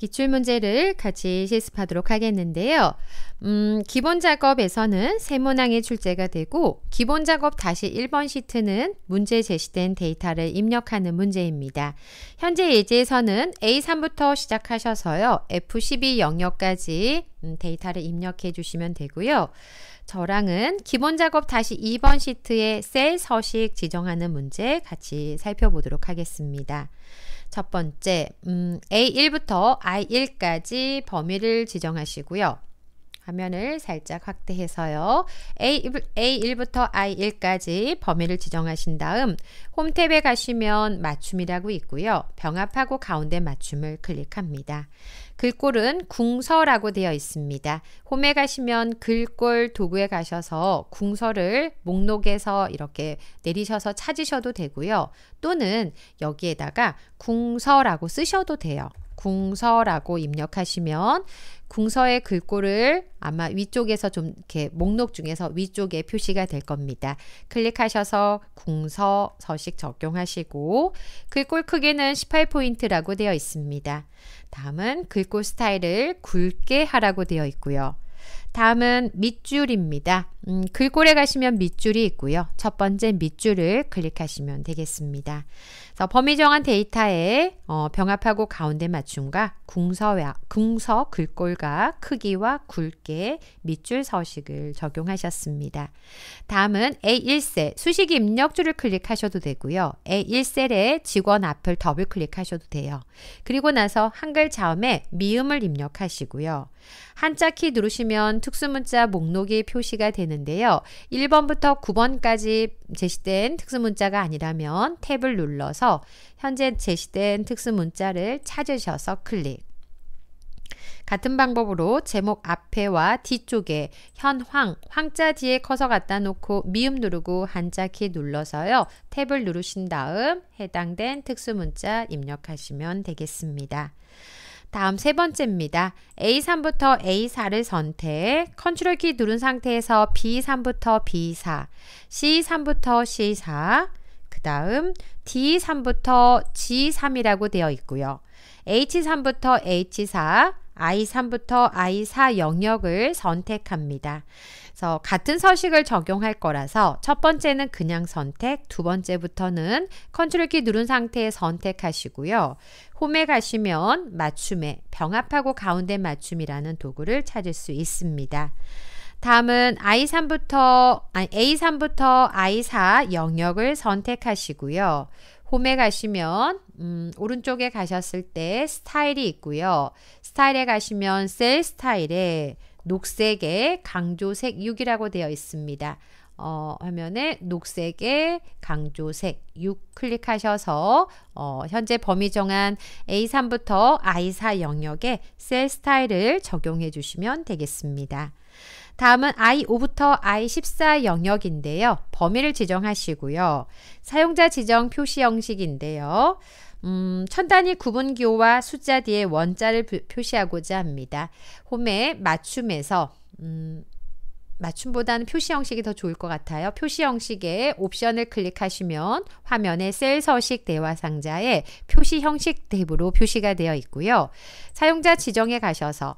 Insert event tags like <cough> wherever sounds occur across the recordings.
기출 문제를 같이 실습하도록 하겠는데요. 음, 기본 작업에서는 세문항의 출제가 되고 기본 작업 다시 1번 시트는 문제 제시된 데이터를 입력하는 문제입니다. 현재 예제에서는 A3부터 시작하셔서요. F12 영역까지 음, 데이터를 입력해 주시면 되고요. 저랑은 기본 작업 다시 2번 시트에 셀 서식 지정하는 문제 같이 살펴보도록 하겠습니다. 첫 번째, 음, A1부터 I1까지 범위를 지정하시고요. 화면을 살짝 확대해서요. A1, 부터 I1까지 범위를 지정하신 다음 홈 탭에 가시면 맞춤이라고 있고요. 병합하고 가운데 맞춤을 클릭합니다. 글꼴은 궁서라고 되어 있습니다. 홈에 가시면 글꼴 도구에 가셔서 궁서를 목록에서 이렇게 내리셔서 찾으셔도 되고요. 또는 여기에다가 궁서라고 쓰셔도 돼요. 궁서라고 입력하시면 궁서의 글꼴을 아마 위쪽에서 좀 이렇게 목록 중에서 위쪽에 표시가 될 겁니다. 클릭하셔서 궁서 서식 적용하시고 글꼴 크기는 18포인트라고 되어 있습니다. 다음은 글꼴 스타일을 굵게 하라고 되어 있고요. 다음은 밑줄입니다. 음, 글꼴에 가시면 밑줄이 있고요. 첫 번째 밑줄을 클릭하시면 되겠습니다. 그래서 범위 정한 데이터에 어, 병합하고 가운데 맞춤과 궁서와, 궁서 글꼴과 크기와 굵게 밑줄 서식을 적용하셨습니다. 다음은 A1셀 수식 입력줄을 클릭하셔도 되고요. A1셀에 직원 앞을 더블 클릭하셔도 돼요. 그리고 나서 한글 자음에 미음을 입력하시고요. 한자 키 누르시면 특수문자 목록이 표시가 되는데요. 1번부터 9번까지 제시된 특수문자가 아니라면 탭을 눌러서 현재 제시된 특수문자를 찾으셔서 클릭. 같은 방법으로 제목 앞에와 뒤쪽에 현황, 황자 뒤에 커서 갖다 놓고 미음 누르고 한자키 눌러서요. 탭을 누르신 다음 해당된 특수문자 입력하시면 되겠습니다. 다음 세 번째입니다. A3부터 A4를 선택, 컨트롤 키 누른 상태에서 B3부터 B4, C3부터 C4, 그 다음 D3부터 G3이라고 되어 있고요. H3부터 H4, I3부터 I4 영역을 선택합니다. 그래서 같은 서식을 적용할 거라서 첫 번째는 그냥 선택, 두 번째부터는 컨트롤 키 누른 상태에 선택하시고요. 홈에 가시면 맞춤에 병합하고 가운데 맞춤이라는 도구를 찾을 수 있습니다. 다음은 I3부터 아니 A3부터 I4 영역을 선택하시고요. 홈에 가시면 음, 오른쪽에 가셨을 때 스타일이 있고요. 스타일에 가시면 셀 스타일에 녹색의 강조색 6이라고 되어 있습니다. 어, 화면에 녹색의 강조색 6 클릭하셔서 어, 현재 범위 정한 A3부터 I4 영역에 셀 스타일을 적용해 주시면 되겠습니다. 다음은 I5부터 I14 영역인데요. 범위를 지정하시고요. 사용자 지정 표시 형식인데요. 음, 천단위 구분기호와 숫자 뒤에 원자를 표시하고자 합니다. 홈의 맞춤에서 음, 맞춤보다는 표시 형식이 더 좋을 것 같아요. 표시 형식의 옵션을 클릭하시면 화면에 셀 서식 대화 상자에 표시 형식 탭으로 표시가 되어 있고요. 사용자 지정에 가셔서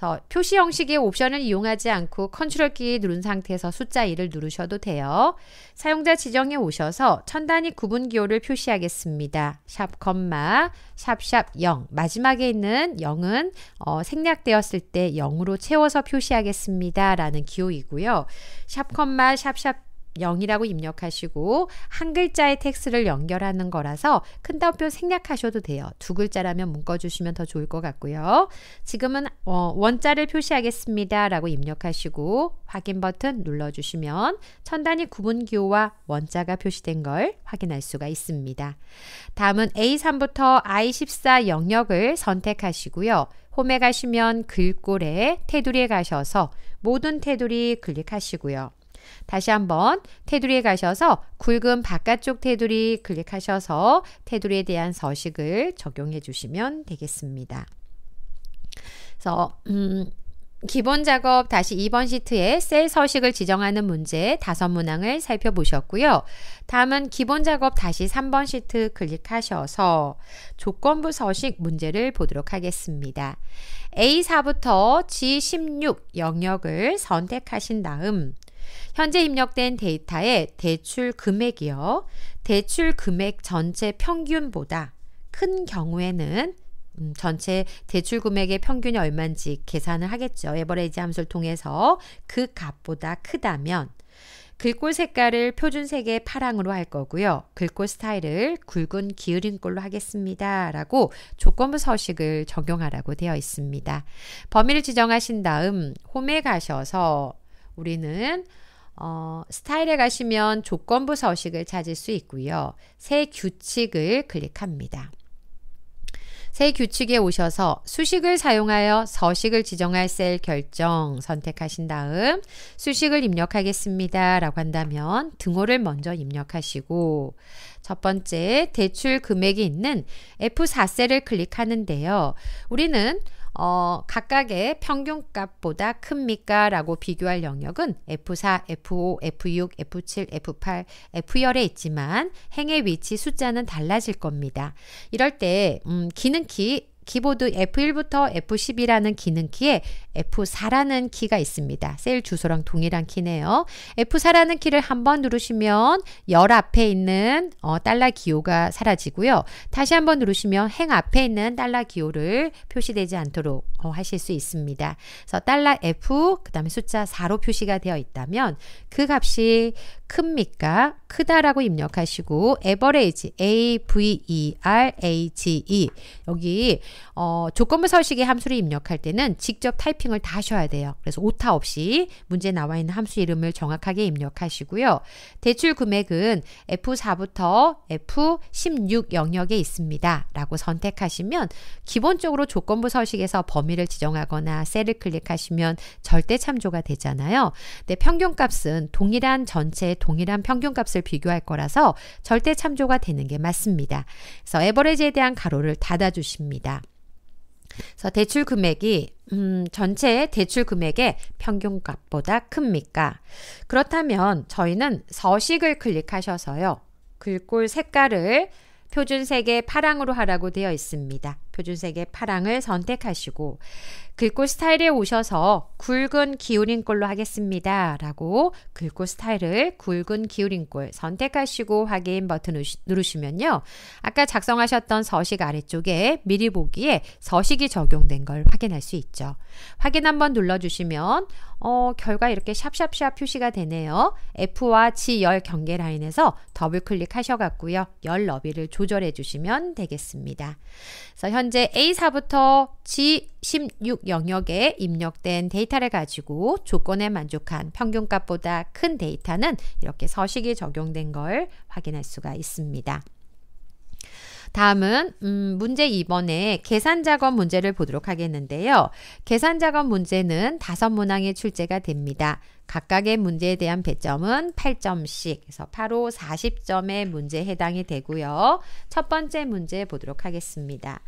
그래서 표시 형식의 옵션을 이용하지 않고 컨트롤 키 누른 상태에서 숫자 1을 누르셔도 돼요. 사용자 지정에 오셔서 천 단위 구분 기호를 표시하겠습니다. 샵 콤마 샵샵 0 마지막에 있는 0은 어, 생략되었을 때 0으로 채워서 표시하겠습니다. 라는 기호이고요. 샵 콤마 샵샵 0이라고 입력하시고 한 글자의 텍스트를 연결하는 거라서 큰 따옴표 생략하셔도 돼요. 두 글자라면 묶어주시면 더 좋을 것 같고요. 지금은 어, 원자를 표시하겠습니다. 라고 입력하시고 확인 버튼 눌러주시면 천단이 구분기호와 원자가 표시된 걸 확인할 수가 있습니다. 다음은 A3부터 I14 영역을 선택하시고요. 홈에 가시면 글꼴에 테두리에 가셔서 모든 테두리 클릭하시고요. 다시 한번 테두리에 가셔서 굵은 바깥쪽 테두리 클릭하셔서 테두리에 대한 서식을 적용해 주시면 되겠습니다. 그래서 음, 기본 작업 다시 2번 시트에 셀 서식을 지정하는 문제 다섯 문항을 살펴보셨고요. 다음은 기본 작업 다시 3번 시트 클릭하셔서 조건부 서식 문제를 보도록 하겠습니다. A4부터 G16 영역을 선택하신 다음 현재 입력된 데이터의 대출 금액이요. 대출 금액 전체 평균보다 큰 경우에는 음, 전체 대출 금액의 평균이 얼마인지 계산을 하겠죠. 에버레이지 함수를 통해서 그 값보다 크다면 글꼴 색깔을 표준색의 파랑으로 할 거고요. 글꼴 스타일을 굵은 기울임꼴로 하겠습니다. 라고 조건부 서식을 적용하라고 되어 있습니다. 범위를 지정하신 다음 홈에 가셔서 우리는 어, 스타일에 가시면 조건부 서식을 찾을 수 있고요. 새 규칙을 클릭합니다. 새 규칙에 오셔서 수식을 사용하여 서식을 지정할 셀 결정 선택하신 다음 수식을 입력하겠습니다. 라고 한다면 등호를 먼저 입력하시고 첫 번째 대출 금액이 있는 F4셀을 클릭하는데요. 우리는 어, 각각의 평균값보다 큽니까? 라고 비교할 영역은 F4, F5, F6, F7, F8, F10에 있지만 행의 위치 숫자는 달라질 겁니다. 이럴 때 음, 기능키 키보드 F1부터 F10이라는 기능키에 F4라는 키가 있습니다. 셀 주소랑 동일한 키네요. F4라는 키를 한번 누르시면 열 앞에 있는 어, 달러 기호가 사라지고요. 다시 한번 누르시면 행 앞에 있는 달러 기호를 표시되지 않도록 어, 하실 수 있습니다. 그래서 달러 F 그 다음에 숫자 4로 표시가 되어 있다면 그 값이 큽니까? 크다라고 입력하시고 average, a v e r a g e 여기 어, 조건부 서식의 함수를 입력할 때는 직접 타이핑을 다 하셔야 돼요. 그래서 오타 없이 문제 나와 있는 함수 이름을 정확하게 입력하시고요. 대출 금액은 F4부터 F16 영역에 있습니다. 라고 선택하시면 기본적으로 조건부 서식에서 범위를 지정하거나 셀을 클릭하시면 절대 참조가 되잖아요. 근데 평균값은 동일한 전체 동일한 평균값을 비교할 거라서 절대 참조가 되는 게 맞습니다. 그래서 에버리지에 대한 가로를 닫아주십니다. 그래서 대출 금액이 음, 전체 대출 금액의 평균값보다 큽니까? 그렇다면 저희는 서식을 클릭하셔서요. 글꼴 색깔을 표준색의 파랑으로 하라고 되어 있습니다. 표준색의 파랑을 선택하시고 글꼴 스타일에 오셔서 굵은 기울인꼴로 하겠습니다. 라고 글꼴 스타일을 굵은 기울인꼴 선택하시고 확인 버튼 누르시면요. 아까 작성하셨던 서식 아래쪽에 미리 보기에 서식이 적용된 걸 확인할 수 있죠. 확인 한번 눌러주시면 어, 결과 이렇게 샵샵샵 표시가 되네요. F와 G 열 경계 라인에서 더블 클릭하셔갖고요. 열 너비를 조절해 주시면 되겠습니다. 그래서 현재 a 4부터 G16 영역에 입력된 데이터를 가지고 조건에 만족한 평균값보다 큰 데이터는 이렇게 서식이 적용된 걸 확인할 수가 있습니다. 다음은 음, 문제 2번의 계산 작업 문제를 보도록 하겠는데요. 계산 작업 문제는 다섯 문항의 출제가 됩니다. 각각의 문제에 대한 배점은 8점씩 그래서 8호 40점의 문제에 해당이 되고요. 첫 번째 문제 보도록 하겠습니다.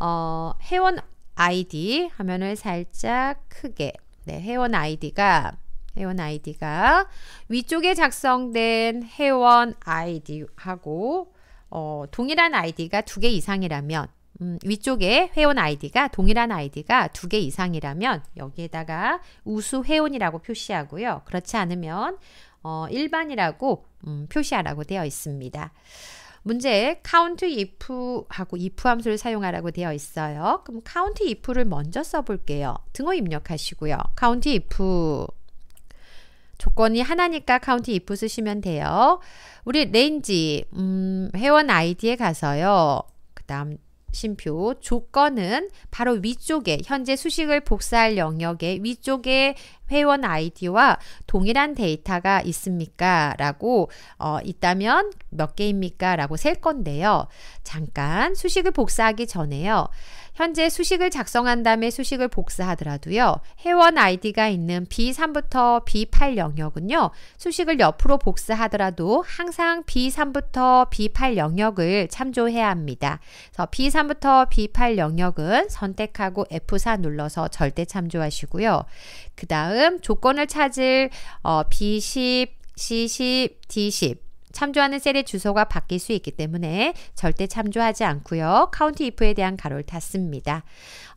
어, 회원 아이디 화면을 살짝 크게 네, 회원 아이디가 회원 아이디가 위쪽에 작성된 회원 아이디하고 어, 동일한 아이디가 두 개 이상이라면 음, 위쪽에 회원 아이디가 동일한 아이디가 두 개 이상이라면 여기에다가 우수 회원이라고 표시하고요. 그렇지 않으면 어, 일반이라고 음, 표시하라고 되어 있습니다. 문제에 count if하고 if 함수를 사용하라고 되어 있어요. 그럼 count if를 먼저 써볼게요. 등호 입력하시고요. count if 조건이 하나니까 count if 쓰시면 돼요. 우리 렌지 음, 회원 아이에 가서요. 그 다음 쉼표 조건은 바로 위쪽에 현재 수식을 복사할 영역의 위쪽에 회원 아이디와 동일한 데이터가 있습니까? 라고 어, 있다면 몇 개입니까? 라고 셀 건데요. 잠깐 수식을 복사하기 전에요. 현재 수식을 작성한 다음에 수식을 복사하더라도요. 회원 아이디가 있는 B3부터 B8 영역은요. 수식을 옆으로 복사하더라도 항상 B3부터 B8 영역을 참조해야 합니다. 그래서 B3부터 B8 영역은 선택하고 F4 눌러서 절대 참조하시고요. 그 다음 조건을 찾을 어, B10, C10, D10 참조하는 셀의 주소가 바뀔 수 있기 때문에 절대 참조하지 않고요. 카운트 if에 대한 가로를 닫습니다.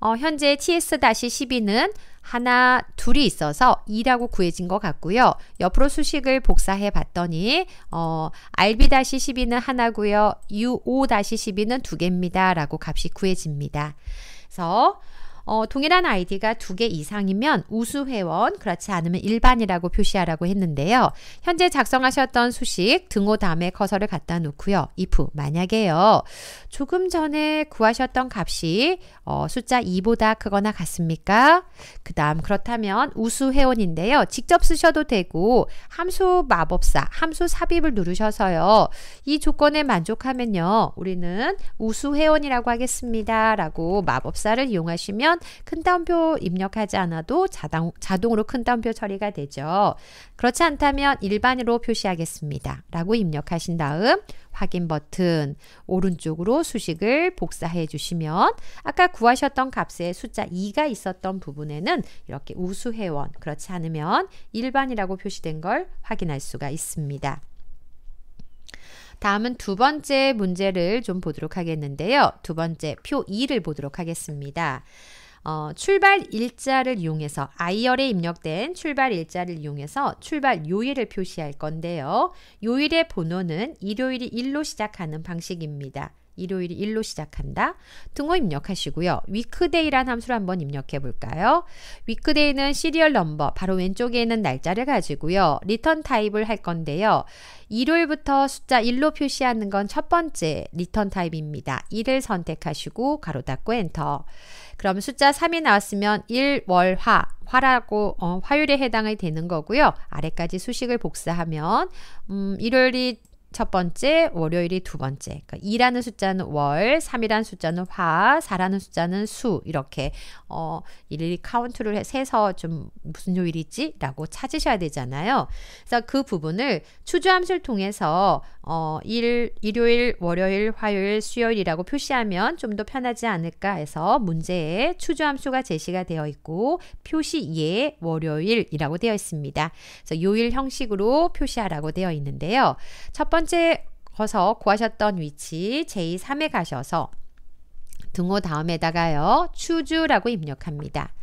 어, 현재 ts-12는 하나, 둘이 있어서 2라고 구해진 것 같고요. 옆으로 수식을 복사해 봤더니 어, rb-12는 하나고요. u5-12는 두 개입니다. 라고 값이 구해집니다. 그래서 어, 동일한 아이디가 두 개 이상이면 우수 회원, 그렇지 않으면 일반이라고 표시하라고 했는데요. 현재 작성하셨던 수식 등호 다음에 커서를 갖다 놓고요. if 만약에요. 조금 전에 구하셨던 값이 어, 숫자 2보다 크거나 같습니까? 그다음 그렇다면 우수 회원인데요. 직접 쓰셔도 되고 함수 마법사, 함수 삽입을 누르셔서요. 이 조건에 만족하면요. 우리는 우수 회원이라고 하겠습니다라고 마법사를 이용하시면 되면 큰 따옴표 입력하지 않아도 자동, 자동으로 큰 따옴표 처리가 되죠. 그렇지 않다면 일반으로 표시하겠습니다. 라고 입력하신 다음 확인 버튼 오른쪽으로 수식을 복사해 주시면 아까 구하셨던 값에 숫자 2가 있었던 부분에는 이렇게 우수 회원 그렇지 않으면 일반이라고 표시된 걸 확인할 수가 있습니다. 다음은 두 번째 문제를 좀 보도록 하겠는데요. 두 번째 표 2를 보도록 하겠습니다. 어, 출발 일자를 이용해서 아이 r 에 입력된 출발 일자를 이용해서 출발 요일을 표시할 건데요. 요일의 번호는 일요일이 1로 시작하는 방식입니다. 일요일이 1로 시작한다. 등호 입력하시고요. 위크데이란 함수를 한번 입력해 볼까요? 위크데이는 시리얼 넘버, 바로 왼쪽에 있는 날짜를 가지고요. 리턴 타입을 할 건데요. 일요일부터 숫자 1로 표시하는 건 첫 번째 리턴 타입입니다. 1을 선택하시고 가로 닫고 엔터. 그럼 숫자 3이 나왔으면 1월화, 화라고 어, 화요일에 해당이 되는 거고요. 아래까지 수식을 복사하면 음, 일요일이 첫 번째, 월요일이 두 번째. 그러니까 2라는 숫자는 월, 3이라는 숫자는 화, 4라는 숫자는 수 이렇게 어 일일이 카운트를 세서 좀 무슨 요일이지? 라고 찾으셔야 되잖아요. 그래서 그 부분을 추주 함수를 통해서 어 일, 일요일, 월요일, 화요일, 수요일이라고 표시하면 좀 더 편하지 않을까 해서 문제에 추주 함수가 제시가 되어 있고 표시에 예, 월요일이라고 되어 있습니다. 그래서 요일 형식으로 표시하라고 되어 있는데요. 첫 번째 번째 거서 구하셨던 위치 제3에 2 가셔서 등호 다음에다가요. 추주라고 입력합니다.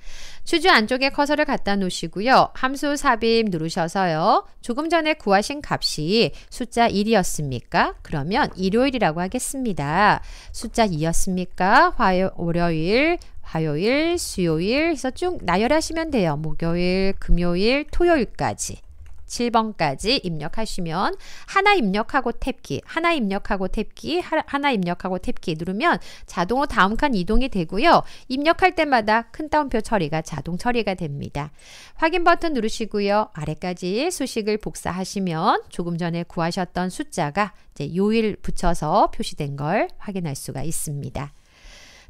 추주 안쪽에 커서를 갖다 놓으시고요. 함수 삽입 누르셔서요. 조금 전에 구하신 값이 숫자 1이었습니까? 그러면 일요일이라고 하겠습니다. 숫자 2였습니까? 화요, 월요일, 화요일, 수요일 해서 쭉 나열하시면 돼요. 목요일, 금요일, 토요일까지. 7번까지 입력하시면 하나 입력하고 탭키, 하나 입력하고 탭키, 하나 입력하고 탭키 누르면 자동으로 다음 칸 이동이 되고요. 입력할 때마다 큰 따옴표 처리가 자동 처리가 됩니다. 확인 버튼 누르시고요. 아래까지 수식을 복사하시면 조금 전에 구하셨던 숫자가 이제 요일 붙여서 표시된 걸 확인할 수가 있습니다.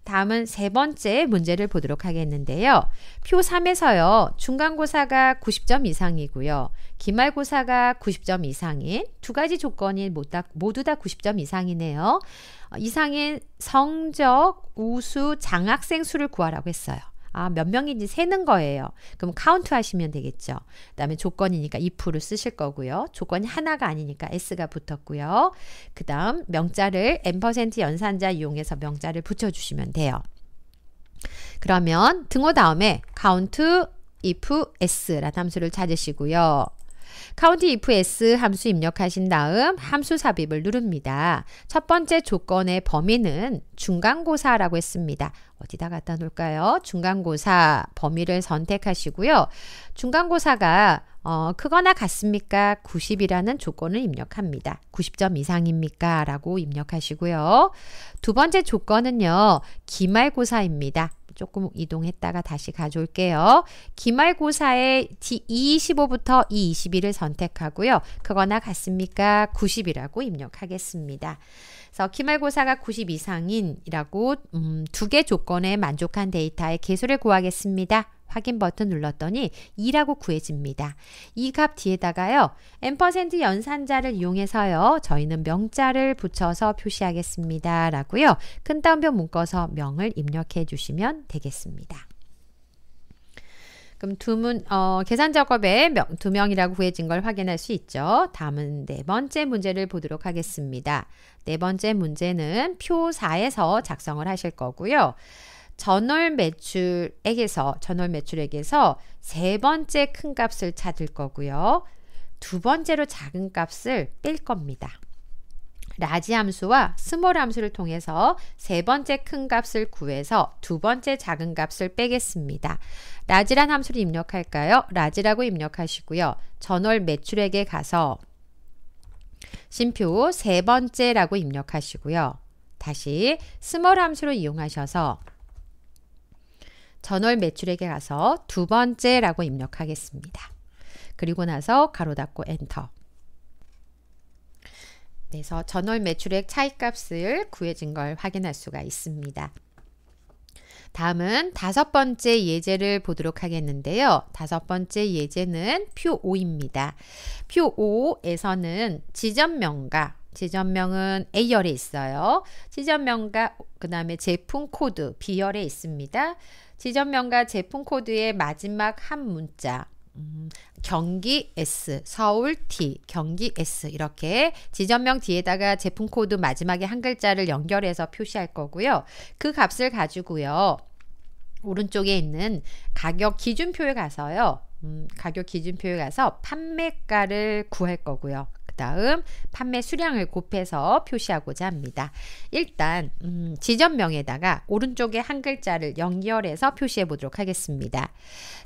다음은 세 번째 문제를 보도록 하겠는데요. 표 3에서요. 중간고사가 90점 이상이고요. 기말고사가 90점 이상인 두 가지 조건이 모두 다 90점 이상이네요. 어, 이상인 성적, 우수, 장학생 수를 구하라고 했어요. 아, 몇 명인지 세는 거예요. 그럼 카운트 하시면 되겠죠. 그 다음에 조건이니까 if를 쓰실 거고요. 조건이 하나가 아니니까 s가 붙었고요. 그 다음 명자를 n% 연산자 이용해서 명자를 붙여주시면 돼요. 그러면 등호 다음에 c o u if s라는 함수를 찾으시고요. 카운 u n t i f s 함수 입력하신 다음 함수 삽입을 누릅니다. 첫 번째 조건의 범위는 중간고사라고 했습니다. 어디다 갖다 놓을까요? 중간고사 범위를 선택하시고요. 중간고사가 어, 크거나 같습니까? 90이라는 조건을 입력합니다. 90점 이상입니까? 라고 입력하시고요. 두 번째 조건은요. 기말고사입니다. 조금 이동했다가 다시 가져올게요. 기말고사의 D25부터 E21을 선택하고요. 그거나 같습니까? 90이라고 입력하겠습니다. 그래서 기말고사가 90 이상인이라고 음, 두개 조건에 만족한 데이터의 개수를 구하겠습니다. 확인 버튼 눌렀더니 2라고 구해집니다. 이 값 뒤에다가요. 앰 연산자를 이용해서요. 저희는 명자를 붙여서 표시하겠습니다. 라고요. 큰 따옴표 묶어서 명을 입력해 주시면 되겠습니다. 그럼 두문 어, 계산 작업에 명, 두 명이라고 구해진 걸 확인할 수 있죠. 다음은 네 번째 문제를 보도록 하겠습니다. 네 번째 문제는 표 4에서 작성을 하실 거고요. 전월 매출액에서 전월 매출액에서 세 번째 큰 값을 찾을 거고요. 두 번째로 작은 값을 뺄 겁니다. 라지 함수와 스몰 함수를 통해서 세 번째 큰 값을 구해서 두 번째 작은 값을 빼겠습니다. 라지란 함수를 입력할까요? 라지라고 입력하시고요. 전월 매출액에 가서 심표 세 번째라고 입력하시고요. 다시 스몰 함수를 이용하셔서 전월 매출액에 가서 두 번째라고 입력하겠습니다. 그리고 나서 가로 닫고 엔터. 그래서 전월 매출액 차이값을 구해진 걸 확인할 수가 있습니다. 다음은 다섯 번째 예제를 보도록 하겠는데요. 다섯 번째 예제는 표 5입니다. 표 5에서는 지점명과 지점명은 A열에 있어요. 지점명과 그 다음에 제품 코드 B열에 있습니다. 지점명과 제품 코드의 마지막 한 문자 음, 경기 S, 서울 T, 경기 S 이렇게 지점명 뒤에다가 제품 코드 마지막에 한 글자를 연결해서 표시할 거고요. 그 값을 가지고요. 오른쪽에 있는 가격 기준표에 가서요. 음, 가격 기준표에 가서 판매가를 구할 거고요. 다음 판매 수량을 곱해서 표시하고자 합니다. 일단 음, 지점명에다가 오른쪽에 한 글자를 연결해서 표시해 보도록 하겠습니다.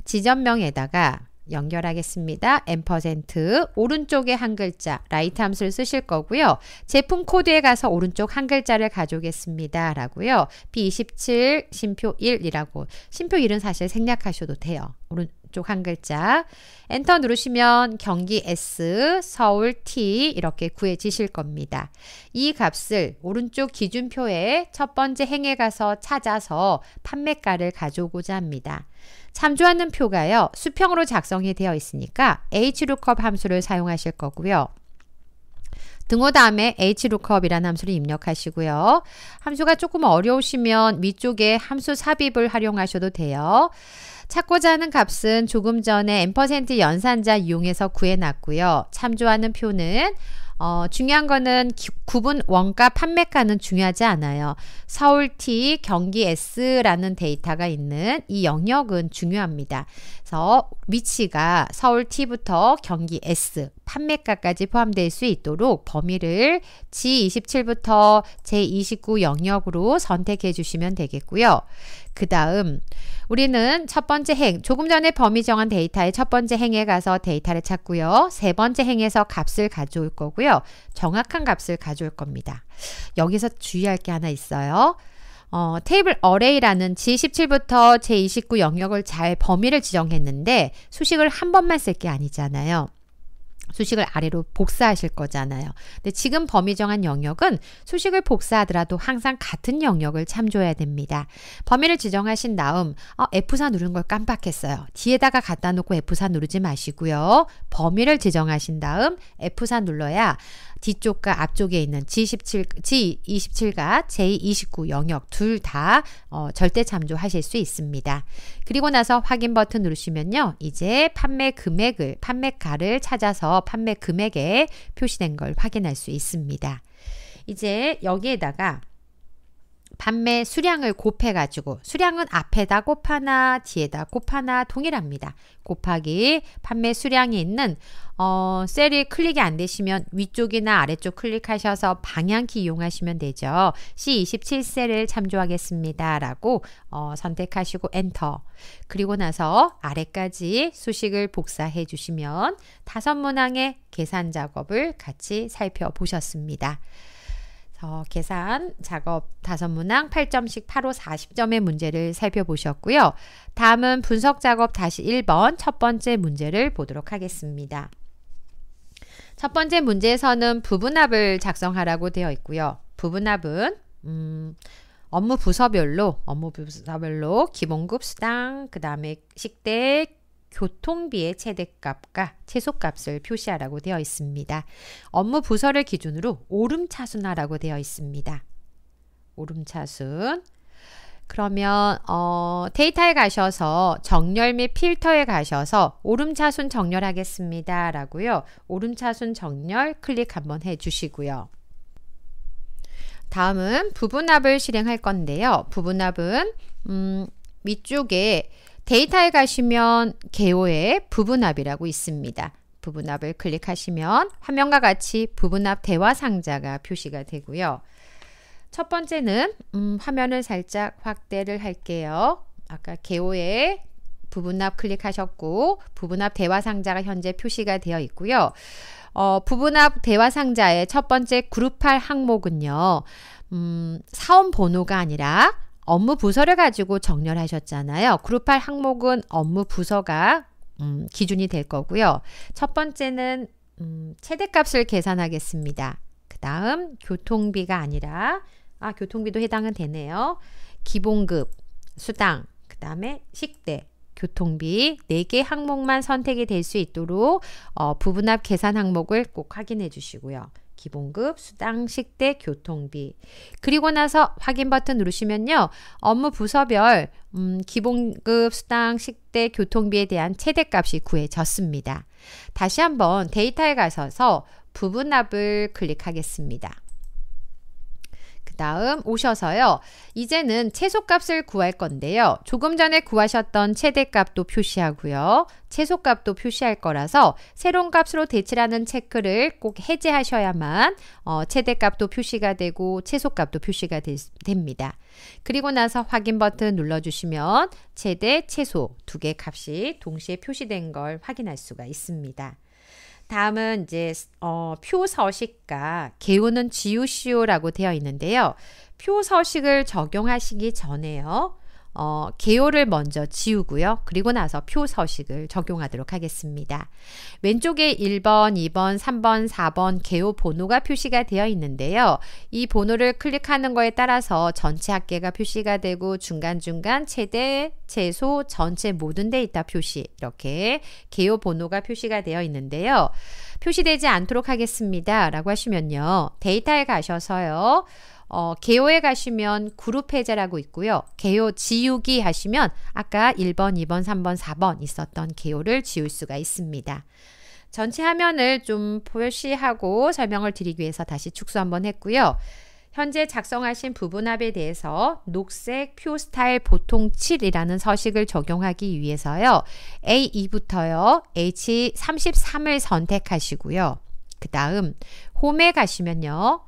지점명에다가 연결하겠습니다. M% 오른쪽에 한 글자 라이트 함수를 쓰실 거고요. 제품 코드에 가서 오른쪽 한 글자를 가져오겠습니다. 라고요. B27 심표 1이라고 심표 1은 사실 생략하셔도 돼요. 오른, 쪽한 글자 엔터 누르시면 경기 S, 서울 T 이렇게 구해지실 겁니다. 이 값을 오른쪽 기준표에 첫 번째 행에 가서 찾아서 판매가를 가져오고자 합니다. 참조하는 표가요. 수평으로 작성이 되어 있으니까 hlookup 함수를 사용하실 거고요. 등호 다음에 h l o o k u p 이라는 함수를 입력하시고요. 함수가 조금 어려우시면 위쪽에 함수 삽입을 활용하셔도 돼요. 찾고자 하는 값은 조금 전에 n% 연산자 이용해서 구해놨고요. 참조하는 표는 어, 중요한 거는 기, 구분 원가 판매가는 중요하지 않아요. 서울 T, 경기 S라는 데이터가 있는 이 영역은 중요합니다. 그래서 위치가 서울 T부터 경기 S, 판매가까지 포함될 수 있도록 범위를 G27부터 제29 영역으로 선택해 주시면 되겠고요. 그 다음 우리는 첫 번째 행, 조금 전에 범위 정한 데이터의 첫 번째 행에 가서 데이터를 찾고요. 세 번째 행에서 값을 가져올 거고요. 정확한 값을 가져올 겁니다. 여기서 주의할 게 하나 있어요. 어, 테이블 어레이라는 G17부터 J29 영역을 잘 범위를 지정했는데 수식을 한 번만 쓸 게 아니잖아요. 수식을 아래로 복사하실 거잖아요. 근데 지금 범위 정한 영역은 수식을 복사하더라도 항상 같은 영역을 참조해야 됩니다. 범위를 지정하신 다음 어, F4 누른 걸 깜빡했어요. 뒤에다가 갖다 놓고 F4 누르지 마시고요. 범위를 지정하신 다음 F4 눌러야 뒤쪽과 앞쪽에 있는 G17, G27과 J29 영역 둘다 어, 절대 참조하실 수 있습니다. 그리고 나서 확인 버튼 누르시면요. 이제 판매 금액을, 판매가를 찾아서 판매 금액에 표시된 걸 확인할 수 있습니다. 이제 여기에다가 판매 수량을 곱해가지고 수량은 앞에다 곱하나 뒤에다 곱하나 동일합니다. 곱하기 판매 수량이 있는 어, 셀이 클릭이 안 되시면 위쪽이나 아래쪽 클릭하셔서 방향키 이용하시면 되죠. C27 셀을 참조하겠습니다. 라고 어, 선택하시고 엔터 그리고 나서 아래까지 수식을 복사해 주시면 다섯 문항의 계산 작업을 같이 살펴보셨습니다. 그 계산 작업 다섯 문항 8점씩 8호 40점의 문제를 살펴보셨고요. 다음은 분석 작업 다시 1번 첫 번째 문제를 보도록 하겠습니다. 첫 번째 문제에서는 부분합을 작성하라고 되어 있고요. 부분합은 음, 업무 부서별로 업무 부서별로 기본급 수당 그 다음에 식대 교통비의 최대값과 최소값을 표시하라고 되어 있습니다. 업무 부서를 기준으로 오름차순하라고 되어 있습니다. 오름차순 그러면 어, 데이터에 가셔서 정렬 및 필터에 가셔서 오름차순 정렬하겠습니다. 라고요. 오름차순 정렬 클릭 한번 해주시고요. 다음은 부분합을 실행할 건데요. 부분합은 음, 위쪽에 데이터에 가시면 개호의 부분합이라고 있습니다. 부분합을 클릭하시면 화면과 같이 부분합 대화 상자가 표시가 되고요. 첫 번째는 음, 화면을 살짝 확대를 할게요. 아까 개요의 부분합 클릭하셨고 부분합 대화 상자가 현재 표시가 되어 있고요. 어, 부분합 대화 상자의 첫 번째 그룹할 항목은요. 음, 사원 번호가 아니라 업무 부서를 가지고 정렬하셨잖아요. 그룹할 항목은 업무 부서가 음, 기준이 될 거고요. 첫 번째는 음, 최대값을 계산하겠습니다. 그 다음 교통비가 아니라 아 교통비도 해당은 되네요. 기본급, 수당, 그 다음에 식대, 교통비 4개 항목만 선택이 될 수 있도록 어, 부분합 계산 항목을 꼭 확인해 주시고요. 기본급, 수당, 식대, 교통비. 그리고 나서 확인 버튼 누르시면요. 업무 부서별 음, 기본급, 수당, 식대, 교통비에 대한 최대값이 구해졌습니다. 다시 한번 데이터에 가셔서 부분납을 클릭하겠습니다. 다음 오셔서요. 이제는 채소값을 구할 건데요. 조금 전에 구하셨던 최대값도 표시하고요. 채소값도 표시할 거라서 새로운 값으로 대치하는 체크를 꼭 해제하셔야만 어, 최대값도 표시가 되고 채소값도 표시가 되, 됩니다. 그리고 나서 확인 버튼 눌러주시면 최대, 채소 두 개 값이 동시에 표시된 걸 확인할 수가 있습니다. 다음은 이제 어, 표서식과 개요는 지우시오라고 되어 있는데요. 표서식을 적용하시기 전에요. 어, 개요를 먼저 지우고요. 그리고 나서 표 서식을 적용하도록 하겠습니다. 왼쪽에 1번, 2번, 3번, 4번 개요 번호가 표시가 되어 있는데요. 이 번호를 클릭하는 거에 따라서 전체 합계가 표시가 되고 중간중간 최대, 최소, 전체 모든 데이터 표시 이렇게 개요 번호가 표시가 되어 있는데요. 표시되지 않도록 하겠습니다. 라고 하시면요. 데이터에 가셔서요. 어, 개요에 가시면 그룹 해제라고 있고요. 개요 지우기 하시면 아까 1번, 2번, 3번, 4번 있었던 개요를 지울 수가 있습니다. 전체 화면을 좀 표시하고 설명을 드리기 위해서 다시 축소 한번 했고요. 현재 작성하신 부분합에 대해서 녹색 표 스타일 보통 7이라는 서식을 적용하기 위해서요. A2부터요. H33을 선택하시고요. 그 다음 홈에 가시면요.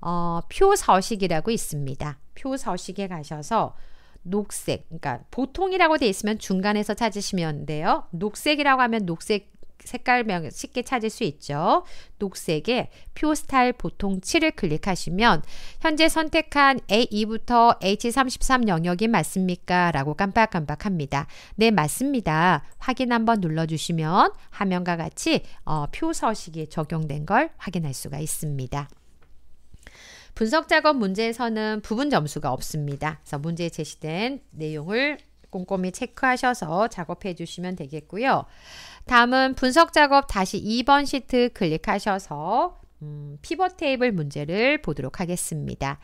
어, 표서식이라고 있습니다. 표서식에 가셔서 녹색, 그러니까 보통이라고 되어 있으면 중간에서 찾으시면 돼요. 녹색이라고 하면 녹색 색깔명 쉽게 찾을 수 있죠. 녹색에 표 스타일 보통 7을 클릭하시면 현재 선택한 A2부터 H33 영역이 맞습니까? 라고 깜빡깜빡합니다. 네, 맞습니다. 확인 한번 눌러주시면 화면과 같이 어, 표 서식이 적용된 걸 확인할 수가 있습니다. 분석 작업 문제에서는 부분 점수가 없습니다. 그래서 문제에 제시된 내용을 꼼꼼히 체크하셔서 작업해 주시면 되겠고요. 다음은 분석 작업 다시 2번 시트 클릭하셔서 음, 피벗 테이블 문제를 보도록 하겠습니다.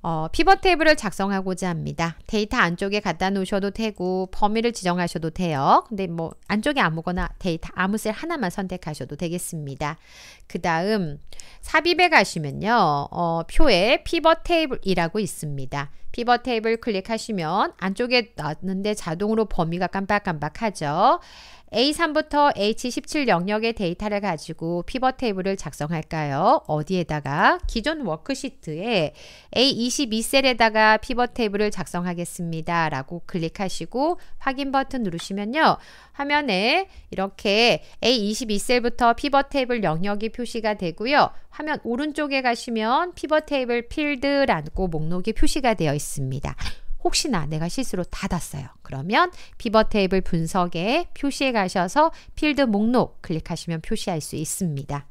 어, 피벗 테이블을 작성하고자 합니다. 데이터 안쪽에 갖다 놓으셔도 되고 범위를 지정하셔도 돼요. 근데 뭐 안쪽에 아무거나 데이터 아무 셀 하나만 선택하셔도 되겠습니다. 그 다음 삽입에 가시면요. 어, 표에 피벗 테이블이라고 있습니다. 피벗 테이블 클릭하시면 안쪽에 놨는데 자동으로 범위가 깜빡깜빡하죠. A3부터 H17 영역의 데이터를 가지고 피벗 테이블을 작성할까요? 어디에다가? 기존 워크시트에 A22셀에다가 피벗 테이블을 작성하겠습니다. 라고 클릭하시고 확인 버튼 누르시면요. 화면에 이렇게 A22셀부터 피벗 테이블 영역이 표시가 되고요. 화면 오른쪽에 가시면 피벗 테이블 필드라고 목록이 표시가 되어 있습니다. 혹시나 내가 실수로 닫았어요. 그러면 피벗 테이블 분석에 표시해 가셔서 필드 목록 클릭하시면 표시할 수 있습니다.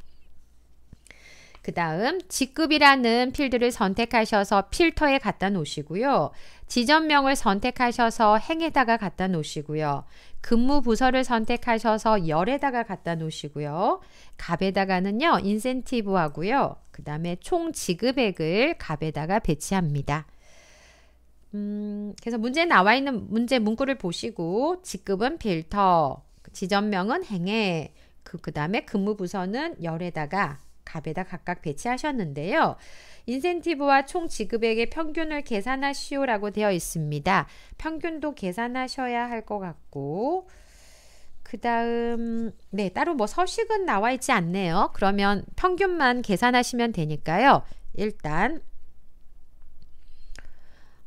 그 다음 직급이라는 필드를 선택하셔서 필터에 갖다 놓으시고요. 지점명을 선택하셔서 행에다가 갖다 놓으시고요. 근무 부서를 선택하셔서 열에다가 갖다 놓으시고요. 갑에다가는요 인센티브하고요. 그 다음에 총 지급액을 갑에다가 배치합니다. 음, 그래서 문제에 나와 있는 문제 문구를 보시고 직급은 필터, 지점명은 행해, 그, 그 다음에 근무 부서는 열에다가 갑에다 각각 배치하셨는데요. 인센티브와 총 지급액의 평균을 계산하시오라고 되어 있습니다. 평균도 계산하셔야 할 것 같고 그 다음 네 따로 뭐 서식은 나와 있지 않네요. 그러면 평균만 계산하시면 되니까요. 일단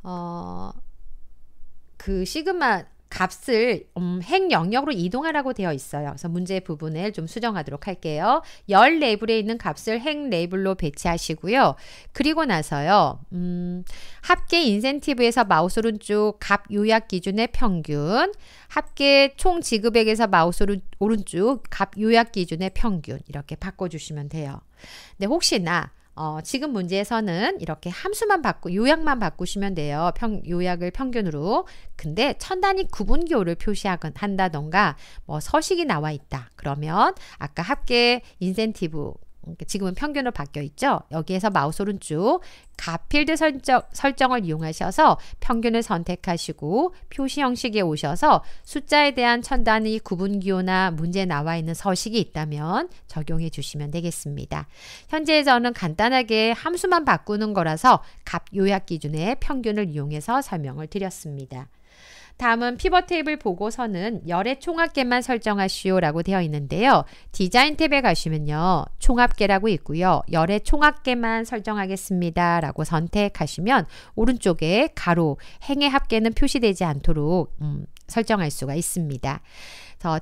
어, 그 시그마 값을 음, 행 영역으로 이동하라고 되어 있어요. 그래서 문제 부분을 좀 수정하도록 할게요. 열 레이블에 있는 값을 행 레이블로 배치하시고요. 그리고 나서요. 음, 합계 인센티브에서 마우스 오른쪽 값 요약 기준의 평균, 합계 총 지급액에서 마우스 오른쪽 값 요약 기준의 평균 이렇게 바꿔 주시면 돼요. 근데 혹시나 어, 지금 문제에서는 이렇게 함수만 바꾸 요약만 바꾸시면 돼요. 평, 요약을 평균으로. 근데 천 단위 구분교를 표시한다던가 뭐 서식이 나와 있다. 그러면 아까 합계 인센티브 지금은 평균으로 바뀌어 있죠. 여기에서 마우스 오른쪽 가필드 설정, 설정을 이용하셔서 평균을 선택하시고 표시 형식에 오셔서 숫자에 대한 천단위 구분기호나 문제 나와 있는 서식이 있다면 적용해 주시면 되겠습니다. 현재 저는 간단하게 함수만 바꾸는 거라서 값 요약 기준의 평균을 이용해서 설명을 드렸습니다. 다음은 피벗 테이블 보고서는 열의 총합계만 설정하시오 라고 되어 있는데요. 디자인 탭에 가시면요. 총합계라고 있고요. 열의 총합계만 설정하겠습니다 라고 선택하시면 오른쪽에 가로 행의 합계는 표시되지 않도록 음, 설정할 수가 있습니다.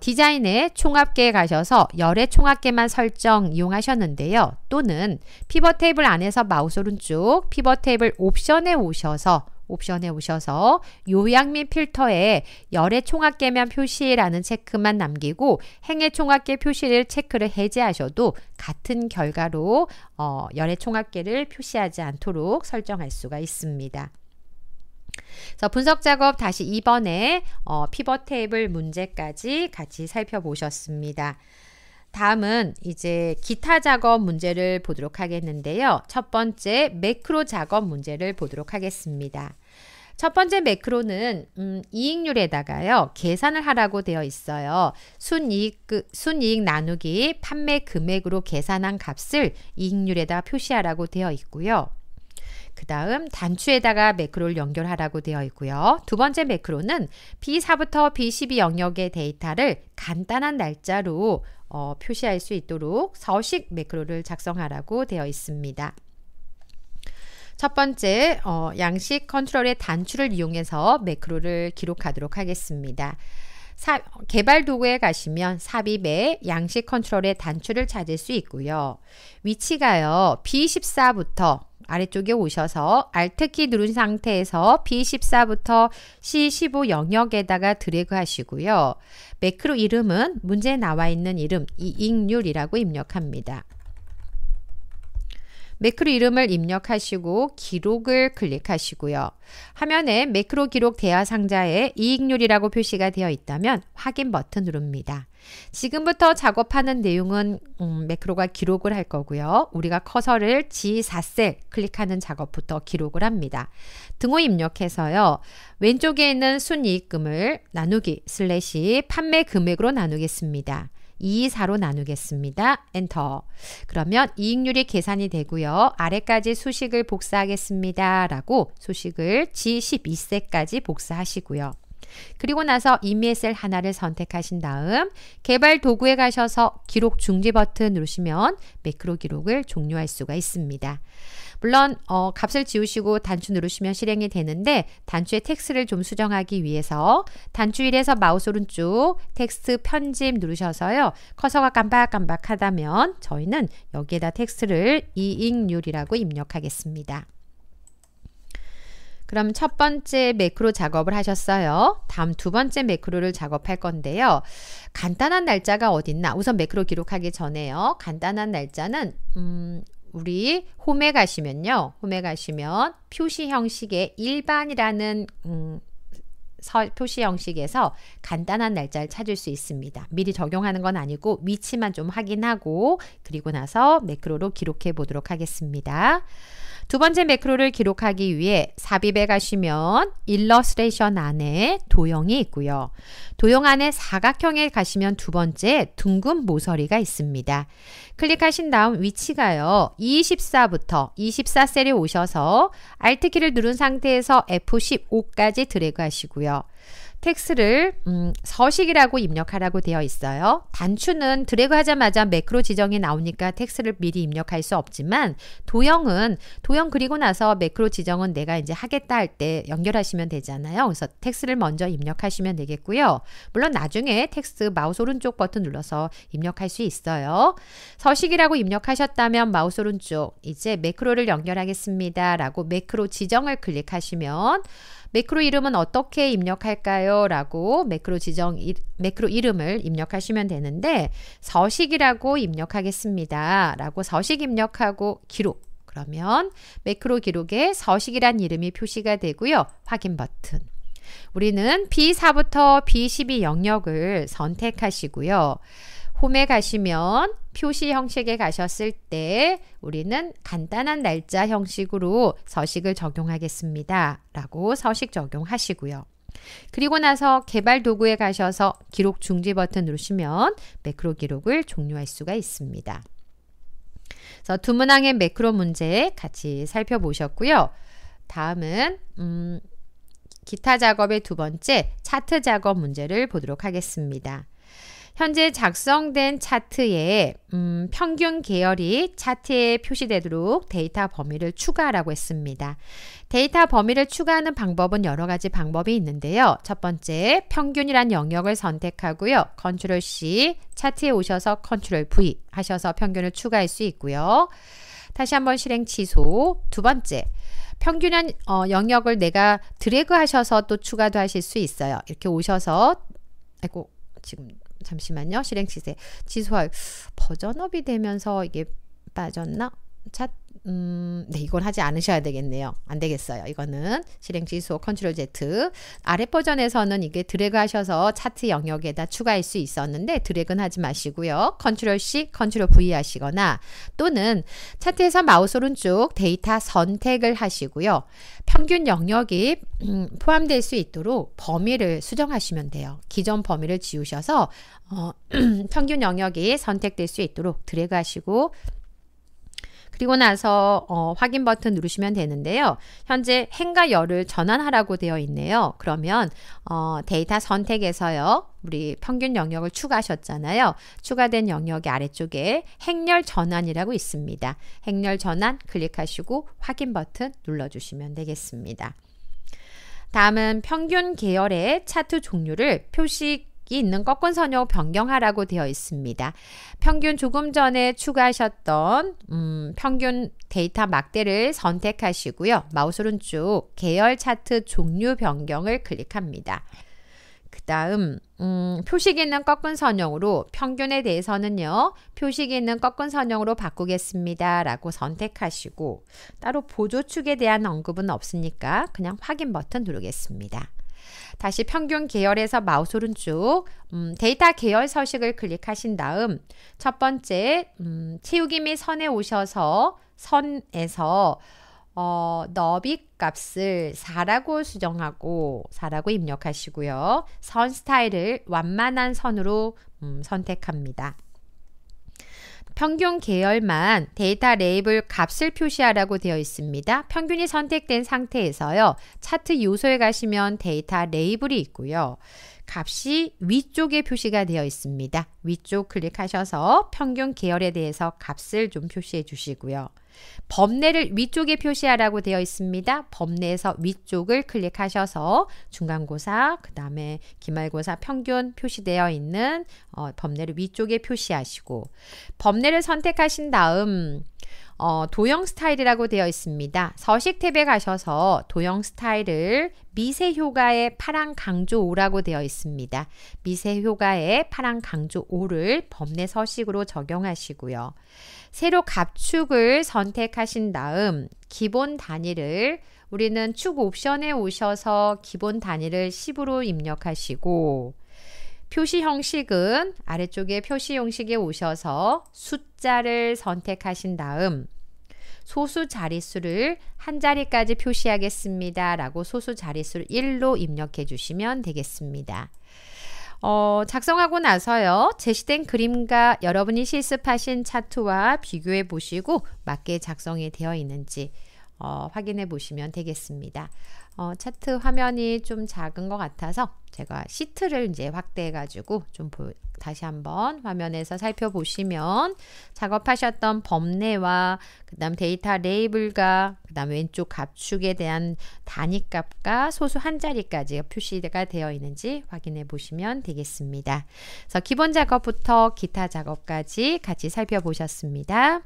디자인의 총합계에 가셔서 열의 총합계만 설정 이용하셨는데요. 또는 피벗 테이블 안에서 마우스 오른쪽 피벗 테이블 옵션에 오셔서 옵션에 오셔서 요약 및 필터에 열의 총합계면 표시라는 체크만 남기고 행의 총합계 표시를 체크를 해제하셔도 같은 결과로 어, 열의 총합계를 표시하지 않도록 설정할 수가 있습니다. 그래서 분석 작업 다시 2번에 어, 피벗 테이블 문제까지 같이 살펴보셨습니다. 다음은 이제 기타 작업 문제를 보도록 하겠는데요. 첫 번째 매크로 작업 문제를 보도록 하겠습니다. 첫 번째 매크로는 음, 이익률에다가요 계산을 하라고 되어 있어요. 순이익 그, 순이익 나누기 판매 금액으로 계산한 값을 이익률에다 표시하라고 되어 있고요. 그 다음 단추에다가 매크로를 연결하라고 되어 있고요. 두 번째 매크로는 B4부터 B12 영역의 데이터를 간단한 날짜로 어, 표시할 수 있도록 서식 매크로를 작성하라고 되어 있습니다. 첫 번째, 어, 양식 컨트롤의 단추를 이용해서 매크로를 기록하도록 하겠습니다. 사, 개발 도구에 가시면 삽입에 양식 컨트롤의 단추를 찾을 수 있고요. 위치가요. B14부터 아래쪽에 오셔서 Alt키 누른 상태에서 B14부터 C15 영역에다가 드래그 하시고요. 매크로 이름은 문제에 나와 있는 이름 이익률이라고 입력합니다. 매크로 이름을 입력하시고 기록을 클릭하시고요. 화면에 매크로 기록 대화 상자에 이익률이라고 표시가 되어 있다면 확인 버튼 누릅니다. 지금부터 작업하는 내용은 음, 매크로가 기록을 할 거고요. 우리가 커서를 G4셀 클릭하는 작업부터 기록을 합니다. 등호 입력해서요. 왼쪽에 있는 순이익금을 나누기 슬래시 판매 금액으로 나누겠습니다. 2, 4로 나누겠습니다. 엔터. 그러면 이익률이 계산이 되고요. 아래까지 수식을 복사하겠습니다. 라고 수식을 G12세까지 복사하시고요. 그리고 나서 이의셀 하나를 선택하신 다음 개발 도구에 가셔서 기록 중지 버튼 누르시면 매크로 기록을 종료할 수가 있습니다. 물론 어, 값을 지우시고 단추 누르시면 실행이 되는데 단추의 텍스트를 좀 수정하기 위해서 단추 1에서 마우스 오른쪽 텍스트 편집 누르셔서요. 커서가 깜박깜박하다면 저희는 여기에다 텍스트를 이익률이라고 입력하겠습니다. 그럼 첫 번째 매크로 작업을 하셨어요. 다음 두 번째 매크로를 작업할 건데요. 간단한 날짜가 어딨나? 우선 매크로 기록하기 전에요. 간단한 날짜는 음, 우리 홈에 가시면요. 홈에 가시면 표시 형식의 일반이라는 음, 서, 표시 형식에서 간단한 날짜를 찾을 수 있습니다. 미리 적용하는 건 아니고 위치만 좀 확인하고 그리고 나서 매크로로 기록해 보도록 하겠습니다. 두 번째 매크로를 기록하기 위해 삽입에 가시면 일러스트레이션 안에 도형이 있고요. 도형 안에 사각형에 가시면 두 번째 둥근 모서리가 있습니다. 클릭하신 다음 위치가요. 24부터 24셀에 오셔서 Alt키를 누른 상태에서 F15까지 드래그 하시고요. 텍스를 음, 서식이라고 입력하라고 되어 있어요. 단추는 드래그하자마자 매크로 지정이 나오니까 텍스를 미리 입력할 수 없지만 도형은 도형 그리고 나서 매크로 지정은 내가 이제 하겠다 할 때 연결하시면 되잖아요. 그래서 텍스를 먼저 입력하시면 되겠고요. 물론 나중에 텍스 마우스 오른쪽 버튼 눌러서 입력할 수 있어요. 서식이라고 입력하셨다면 마우스 오른쪽 이제 매크로를 연결하겠습니다. 라고 매크로 지정을 클릭하시면 매크로 이름은 어떻게 입력할까요? 라고 매크로 지정 매크로 이름을 입력하시면 되는데 서식이라고 입력하겠습니다. 라고 서식 입력하고 기록 그러면 매크로 기록에 서식이란 이름이 표시가 되고요. 확인 버튼 우리는 B4부터 B12 영역을 선택하시고요. 홈에 가시면 표시 형식에 가셨을 때 우리는 간단한 날짜 형식으로 서식을 적용하겠습니다. 라고 서식 적용하시고요. 그리고 나서 개발 도구에 가셔서 기록 중지 버튼 누르시면 매크로 기록을 종료할 수가 있습니다. 그래서 두 문항의 매크로 문제 같이 살펴보셨고요. 다음은 음, 기타 작업의 두 번째 차트 작업 문제를 보도록 하겠습니다. 현재 작성된 차트에 음, 평균 계열이 차트에 표시되도록 데이터 범위를 추가라고 하 했습니다. 데이터 범위를 추가하는 방법은 여러 가지 방법이 있는데요. 첫 번째, 평균이란 영역을 선택하고요. 컨트롤 C, 차트에 오셔서 컨트롤 V 하셔서 평균을 추가할 수 있고요. 다시 한번 실행 취소. 두 번째, 평균한 어, 영역을 내가 드래그 하셔서 또 추가도 하실 수 있어요. 이렇게 오셔서 아이고 지금 잠시만요. 실행 시세. 취소할 버전업이 되면서 이게 빠졌나? 차트 음, 네, 이건 하지 않으셔야 되겠네요. 안 되겠어요. 이거는 실행 지수 컨트롤 Z. 아래 버전에서는 이게 드래그 하셔서 차트 영역에다 추가할 수 있었는데 드래그는 하지 마시고요. 컨트롤 C, 컨트롤 V 하시거나 또는 차트에서 마우스 오른쪽 데이터 선택을 하시고요. 평균 영역이 음, 포함될 수 있도록 범위를 수정하시면 돼요. 기존 범위를 지우셔서 어, <clears throat> 평균 영역이 선택될 수 있도록 드래그 하시고 그리고 나서 어, 확인 버튼 누르시면 되는데요. 현재 행과 열을 전환하라고 되어 있네요. 그러면 어, 데이터 선택에서요. 우리 평균 영역을 추가하셨잖아요. 추가된 영역의 아래쪽에 행렬 전환이라고 있습니다. 행렬 전환 클릭하시고 확인 버튼 눌러주시면 되겠습니다. 다음은 평균 계열의 차트 종류를 표시 있는 꺾은 선형 변경하라고 되어 있습니다. 평균 조금 전에 추가하셨던 음, 평균 데이터 막대를 선택하시고요. 마우스 오른쪽 계열 차트 종류 변경을 클릭합니다. 그 다음 음, 표식 있는 꺾은 선형으로 평균에 대해서는요. 표식 있는 꺾은 선형으로 바꾸겠습니다. 라고 선택하시고 따로 보조축에 대한 언급은 없으니까 그냥 확인 버튼 누르겠습니다. 다시 평균 계열에서 마우스 오쭉 음, 데이터 계열 서식을 클릭하신 다음 첫 번째 음, 채우기 및 선에 오셔서 선에서 어, 너비 값을 4라고 수정하고 4라고 입력하시고요. 선 스타일을 완만한 선으로 음, 선택합니다. 평균 계열만 데이터 레이블 값을 표시하라고 되어 있습니다. 평균이 선택된 상태에서요. 차트 요소에 가시면 데이터 레이블이 있고요. 값이 위쪽에 표시가 되어 있습니다. 위쪽 클릭하셔서 평균 계열에 대해서 값을 좀 표시해 주시고요. 범례를 위쪽에 표시하라고 되어 있습니다. 범례에서 위쪽을 클릭하셔서 중간고사, 그 다음에 기말고사 평균 표시되어 있는 어, 범례를 위쪽에 표시하시고 범례를 선택하신 다음 어, 도형 스타일이라고 되어 있습니다. 서식 탭에 가셔서 도형 스타일을 미세 효과의 파랑 강조 5라고 되어 있습니다. 미세 효과의 파랑 강조 5를 범례 서식으로 적용하시고요. 세로 갑축을 선택하신 다음 기본 단위를 우리는 축 옵션에 오셔서 기본 단위를 10으로 입력하시고 표시 형식은 아래쪽에 표시 형식에 오셔서 숫자를 선택하신 다음 소수 자릿수를 한 자리까지 표시하겠습니다. 라고 소수 자릿수를 1로 입력해 주시면 되겠습니다. 어, 작성하고 나서요. 제시된 그림과 여러분이 실습하신 차트와 비교해 보시고 맞게 작성이 되어 있는지 어, 확인해 보시면 되겠습니다. 어, 차트 화면이 좀 작은 것 같아서 제가 시트를 이제 확대해 가지고 좀보 다시 한번 화면에서 살펴보시면 작업하셨던 범례와 그 다음 데이터 레이블과 그 다음 왼쪽 값축에 대한 단위값과 소수 한 자리까지 표시가 되어 있는지 확인해 보시면 되겠습니다. 그래서 기본 작업부터 기타 작업까지 같이 살펴보셨습니다.